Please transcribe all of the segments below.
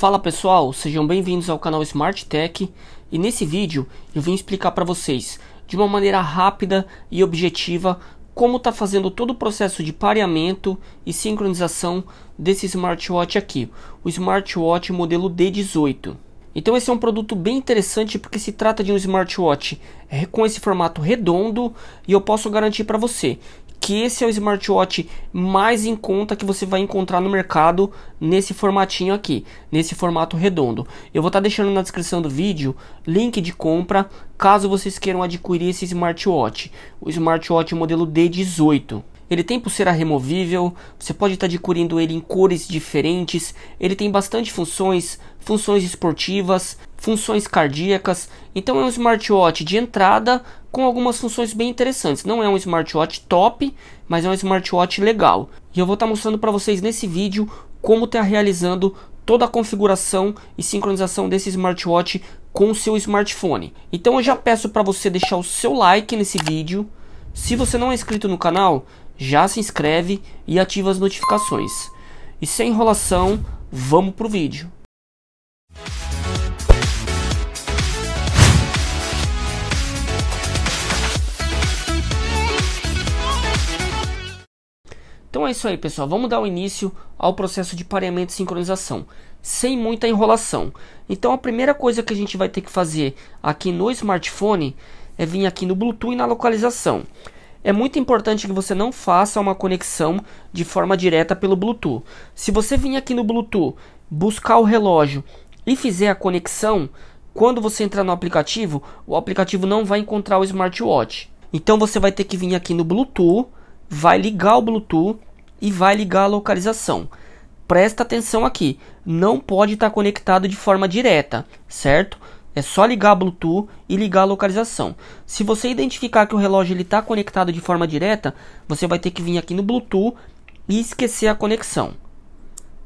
Fala pessoal, sejam bem-vindos ao canal Smart Tech e nesse vídeo eu vim explicar para vocês de uma maneira rápida e objetiva como está fazendo todo o processo de pareamento e sincronização desse smartwatch aqui, o smartwatch modelo D18. Então esse é um produto bem interessante porque se trata de um smartwatch é, com esse formato redondo e eu posso garantir para você que esse é o smartwatch mais em conta que você vai encontrar no mercado nesse formatinho aqui, nesse formato redondo. Eu vou estar tá deixando na descrição do vídeo link de compra caso vocês queiram adquirir esse smartwatch, o smartwatch modelo D18. Ele tem pulseira removível, você pode estar tá ele em cores diferentes, ele tem bastante funções, funções esportivas, funções cardíacas. Então é um smartwatch de entrada com algumas funções bem interessantes. Não é um smartwatch top, mas é um smartwatch legal. E eu vou estar tá mostrando para vocês nesse vídeo como estar tá realizando toda a configuração e sincronização desse smartwatch com o seu smartphone. Então eu já peço para você deixar o seu like nesse vídeo. Se você não é inscrito no canal, já se inscreve e ativa as notificações. E sem enrolação, vamos pro vídeo. Então é isso aí, pessoal. Vamos dar o início ao processo de pareamento e sincronização, sem muita enrolação. Então a primeira coisa que a gente vai ter que fazer aqui no smartphone é vir aqui no Bluetooth e na localização. É muito importante que você não faça uma conexão de forma direta pelo Bluetooth. Se você vir aqui no Bluetooth, buscar o relógio e fizer a conexão, quando você entrar no aplicativo, o aplicativo não vai encontrar o smartwatch. Então você vai ter que vir aqui no Bluetooth, vai ligar o Bluetooth e vai ligar a localização. Presta atenção aqui, não pode estar conectado de forma direta, certo? É só ligar Bluetooth e ligar a localização. Se você identificar que o relógio está conectado de forma direta, você vai ter que vir aqui no Bluetooth e esquecer a conexão.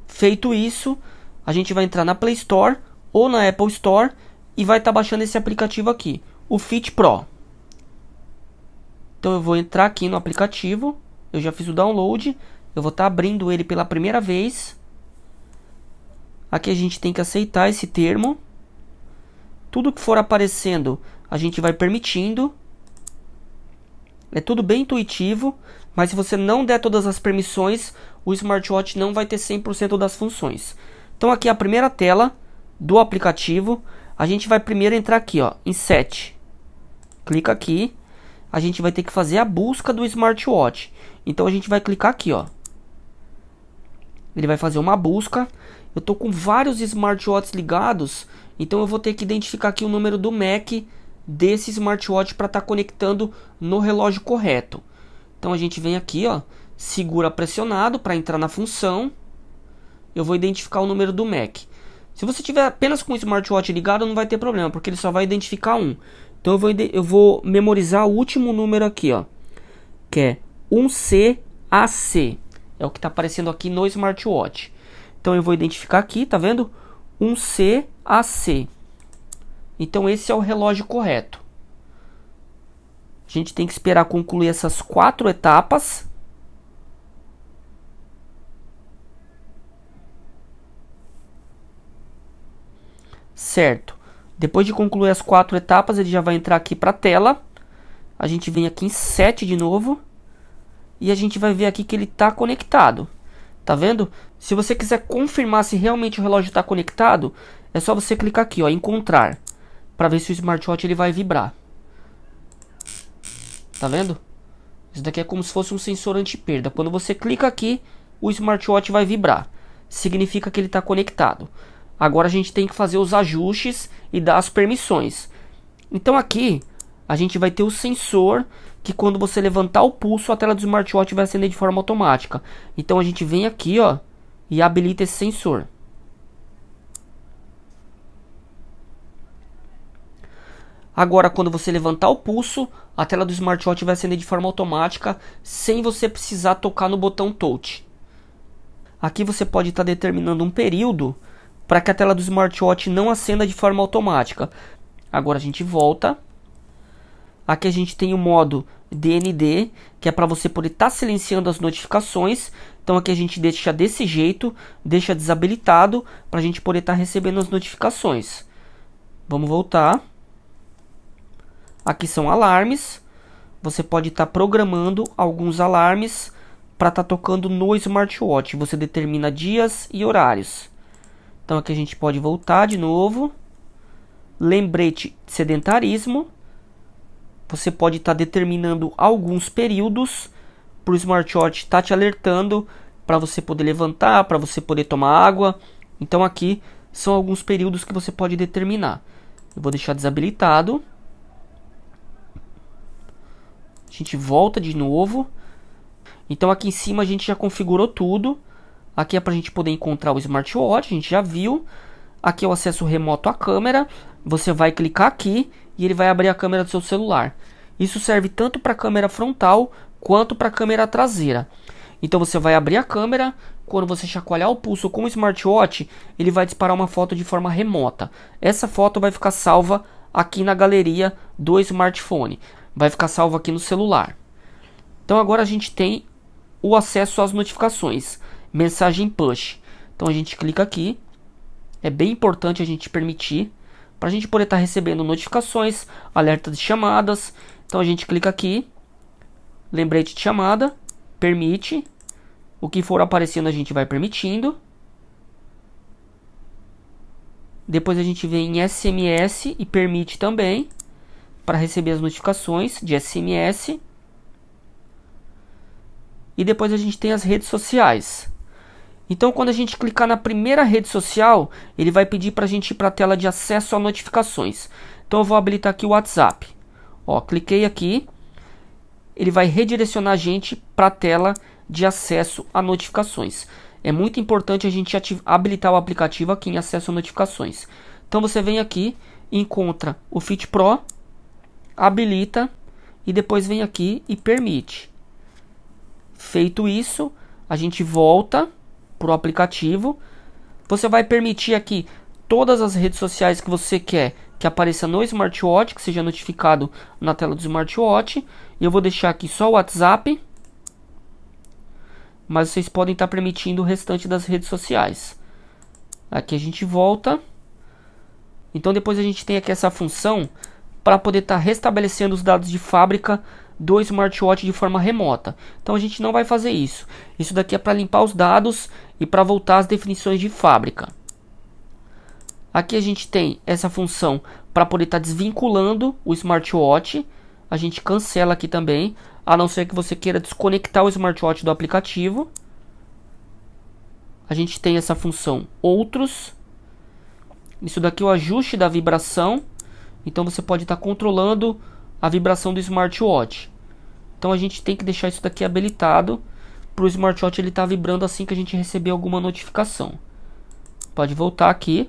Feito isso, a gente vai entrar na Play Store ou na Apple Store e vai estar tá baixando esse aplicativo aqui, o Fit Pro. Então eu vou entrar aqui no aplicativo, eu já fiz o download, eu vou estar tá abrindo ele pela primeira vez. Aqui a gente tem que aceitar esse termo. Tudo que for aparecendo, a gente vai permitindo. É tudo bem intuitivo, mas se você não der todas as permissões, o smartwatch não vai ter 100% das funções. Então aqui é a primeira tela do aplicativo. A gente vai primeiro entrar aqui, ó, em set. Clica aqui. A gente vai ter que fazer a busca do smartwatch. Então a gente vai clicar aqui, ó. Ele vai fazer uma busca. Eu tô com vários smartwatches ligados então eu vou ter que identificar aqui o número do MAC desse smartwatch para estar tá conectando no relógio correto. Então a gente vem aqui, ó, segura pressionado para entrar na função. Eu vou identificar o número do MAC. Se você tiver apenas com o smartwatch ligado, não vai ter problema, porque ele só vai identificar um. Então eu vou, eu vou memorizar o último número aqui, ó, que é 1CAC. É o que está aparecendo aqui no smartwatch. Então eu vou identificar aqui, tá vendo? 1C a C. Então esse é o relógio correto. A gente tem que esperar concluir essas quatro etapas. Certo. Depois de concluir as quatro etapas, ele já vai entrar aqui para a tela. A gente vem aqui em 7 de novo. E a gente vai ver aqui que ele está conectado. Tá vendo? Se você quiser confirmar se realmente o relógio está conectado, é só você clicar aqui, ó, encontrar, para ver se o smartwatch ele vai vibrar. Tá vendo? Isso daqui é como se fosse um sensor anti-perda. Quando você clica aqui, o smartwatch vai vibrar. Significa que ele está conectado. Agora a gente tem que fazer os ajustes e dar as permissões. Então aqui a gente vai ter o sensor que quando você levantar o pulso, a tela do smartwatch vai acender de forma automática. Então a gente vem aqui, ó, e habilita esse sensor. Agora, quando você levantar o pulso, a tela do smartwatch vai acender de forma automática, sem você precisar tocar no botão touch. Aqui você pode estar tá determinando um período para que a tela do smartwatch não acenda de forma automática. Agora a gente volta Aqui a gente tem o modo DND, que é para você poder estar tá silenciando as notificações. Então aqui a gente deixa desse jeito, deixa desabilitado, para a gente poder estar tá recebendo as notificações. Vamos voltar. Aqui são alarmes. Você pode estar tá programando alguns alarmes para estar tá tocando no smartwatch. Você determina dias e horários. Então aqui a gente pode voltar de novo. Lembrete sedentarismo você pode estar tá determinando alguns períodos para o smartwatch estar tá te alertando para você poder levantar, para você poder tomar água. Então aqui são alguns períodos que você pode determinar. Eu vou deixar desabilitado. A gente volta de novo. Então aqui em cima a gente já configurou tudo. Aqui é para a gente poder encontrar o smartwatch, a gente já viu. Aqui é o acesso remoto à câmera. Você vai clicar aqui e ele vai abrir a câmera do seu celular. Isso serve tanto para a câmera frontal quanto para a câmera traseira. Então você vai abrir a câmera, quando você chacoalhar o pulso com o smartwatch, ele vai disparar uma foto de forma remota. Essa foto vai ficar salva aqui na galeria do smartphone, vai ficar salva aqui no celular. Então agora a gente tem o acesso às notificações, mensagem push. Então a gente clica aqui. É bem importante a gente permitir para a gente poder estar tá recebendo notificações, alerta de chamadas. Então a gente clica aqui, lembrete de chamada, permite. O que for aparecendo a gente vai permitindo. Depois a gente vem em SMS e permite também para receber as notificações de SMS. E depois a gente tem as redes sociais. Então, quando a gente clicar na primeira rede social, ele vai pedir para a gente ir para a tela de acesso a notificações. Então, eu vou habilitar aqui o WhatsApp. Ó, cliquei aqui, ele vai redirecionar a gente para a tela de acesso a notificações. É muito importante a gente habilitar o aplicativo aqui em acesso a notificações. Então, você vem aqui, encontra o Fit Pro, habilita e depois vem aqui e permite. Feito isso, a gente volta para o aplicativo. Você vai permitir aqui todas as redes sociais que você quer que apareça no smartwatch, que seja notificado na tela do smartwatch. Eu vou deixar aqui só o WhatsApp, mas vocês podem estar tá permitindo o restante das redes sociais. Aqui a gente volta. Então depois a gente tem aqui essa função para poder estar tá restabelecendo os dados de fábrica do smartwatch de forma remota. Então a gente não vai fazer isso. Isso daqui é para limpar os dados e para voltar às definições de fábrica. Aqui a gente tem essa função para poder estar tá desvinculando o smartwatch. A gente cancela aqui também, a não ser que você queira desconectar o smartwatch do aplicativo. A gente tem essa função outros. Isso daqui é o ajuste da vibração. Então você pode estar tá controlando a vibração do smartwatch. Então a gente tem que deixar isso daqui habilitado para o smartwatch ele estar tá vibrando assim que a gente receber alguma notificação. Pode voltar aqui.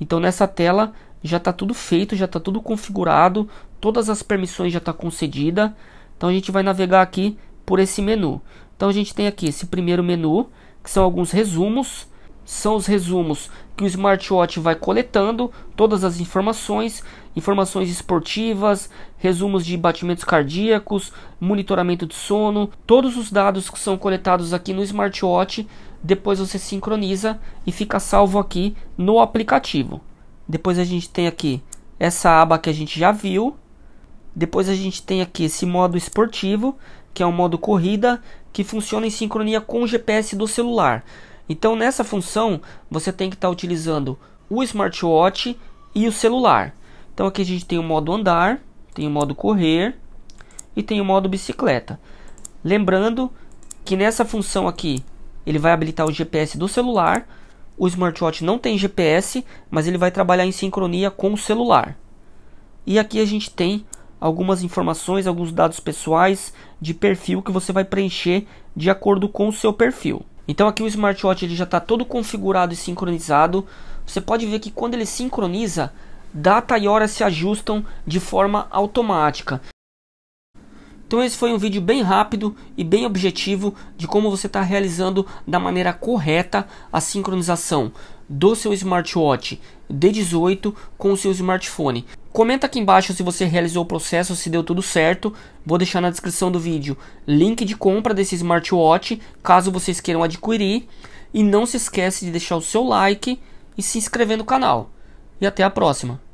Então nessa tela já está tudo feito, já está tudo configurado, todas as permissões já está concedida. Então a gente vai navegar aqui por esse menu. Então a gente tem aqui esse primeiro menu, que são alguns resumos, são os resumos que o smartwatch vai coletando todas as informações, informações esportivas, resumos de batimentos cardíacos, monitoramento de sono, todos os dados que são coletados aqui no smartwatch, depois você sincroniza e fica salvo aqui no aplicativo. Depois a gente tem aqui essa aba que a gente já viu. Depois a gente tem aqui esse modo esportivo, que é um modo corrida que funciona em sincronia com o GPS do celular. Então nessa função você tem que estar tá utilizando o smartwatch e o celular. Então aqui a gente tem o modo andar, tem o modo correr e tem o modo bicicleta. Lembrando que nessa função aqui ele vai habilitar o GPS do celular. O smartwatch não tem GPS, mas ele vai trabalhar em sincronia com o celular. E aqui a gente tem algumas informações, alguns dados pessoais de perfil que você vai preencher de acordo com o seu perfil. Então aqui o smartwatch ele já está todo configurado e sincronizado. Você pode ver que quando ele sincroniza, data e hora se ajustam de forma automática. Então esse foi um vídeo bem rápido e bem objetivo de como você está realizando da maneira correta a sincronização do seu smartwatch D18 com o seu smartphone. Comenta aqui embaixo se você realizou o processo, se deu tudo certo. Vou deixar na descrição do vídeo link de compra desse smartwatch, caso vocês queiram adquirir. E não se esquece de deixar o seu like e se inscrever no canal. E até a próxima!